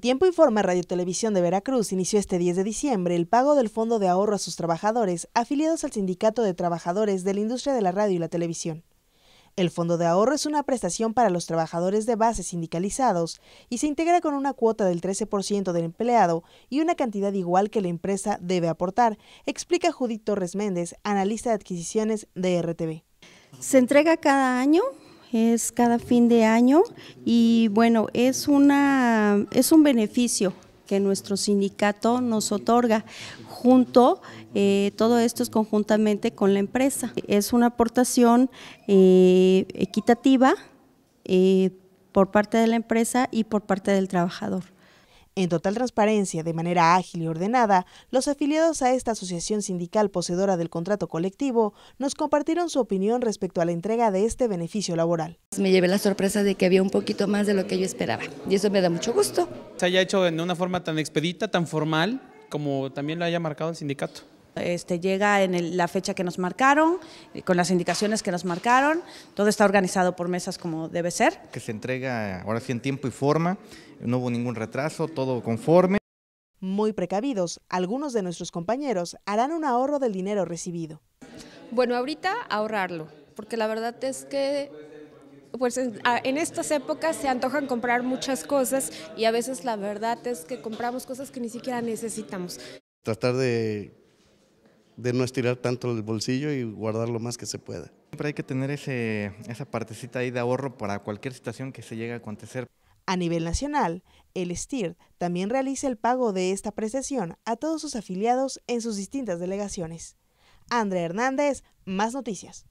tiempo informa Radio Televisión de Veracruz inició este 10 de diciembre el pago del Fondo de Ahorro a sus trabajadores afiliados al Sindicato de Trabajadores de la Industria de la Radio y la Televisión. El Fondo de Ahorro es una prestación para los trabajadores de base sindicalizados y se integra con una cuota del 13% del empleado y una cantidad igual que la empresa debe aportar, explica Judith Torres Méndez, analista de adquisiciones de RTV. Se entrega cada año es cada fin de año y bueno, es, una, es un beneficio que nuestro sindicato nos otorga junto, eh, todo esto es conjuntamente con la empresa. Es una aportación eh, equitativa eh, por parte de la empresa y por parte del trabajador. En total transparencia, de manera ágil y ordenada, los afiliados a esta asociación sindical poseedora del contrato colectivo nos compartieron su opinión respecto a la entrega de este beneficio laboral. Me llevé la sorpresa de que había un poquito más de lo que yo esperaba y eso me da mucho gusto. Se haya hecho de una forma tan expedita, tan formal, como también lo haya marcado el sindicato. Este, llega en la fecha que nos marcaron, eh, con las indicaciones que nos marcaron, todo está organizado por mesas como debe ser. Que se entrega eh, ahora sí en tiempo y forma, no hubo ningún retraso, todo conforme. Muy precavidos, algunos de nuestros compañeros harán un ahorro del dinero recibido. Bueno, ahorita ahorrarlo, porque la verdad es que pues en, estas épocas se antojan comprar muchas cosas y a veces la verdad es que compramos cosas que ni siquiera necesitamos. Tratar de de no estirar tanto el bolsillo y guardar lo más que se pueda. Siempre hay que tener ese, esa partecita ahí de ahorro para cualquier situación que se llegue a acontecer. A nivel nacional, el STIR también realiza el pago de esta prestación a todos sus afiliados en sus distintas delegaciones. Andrea Hernández, más noticias.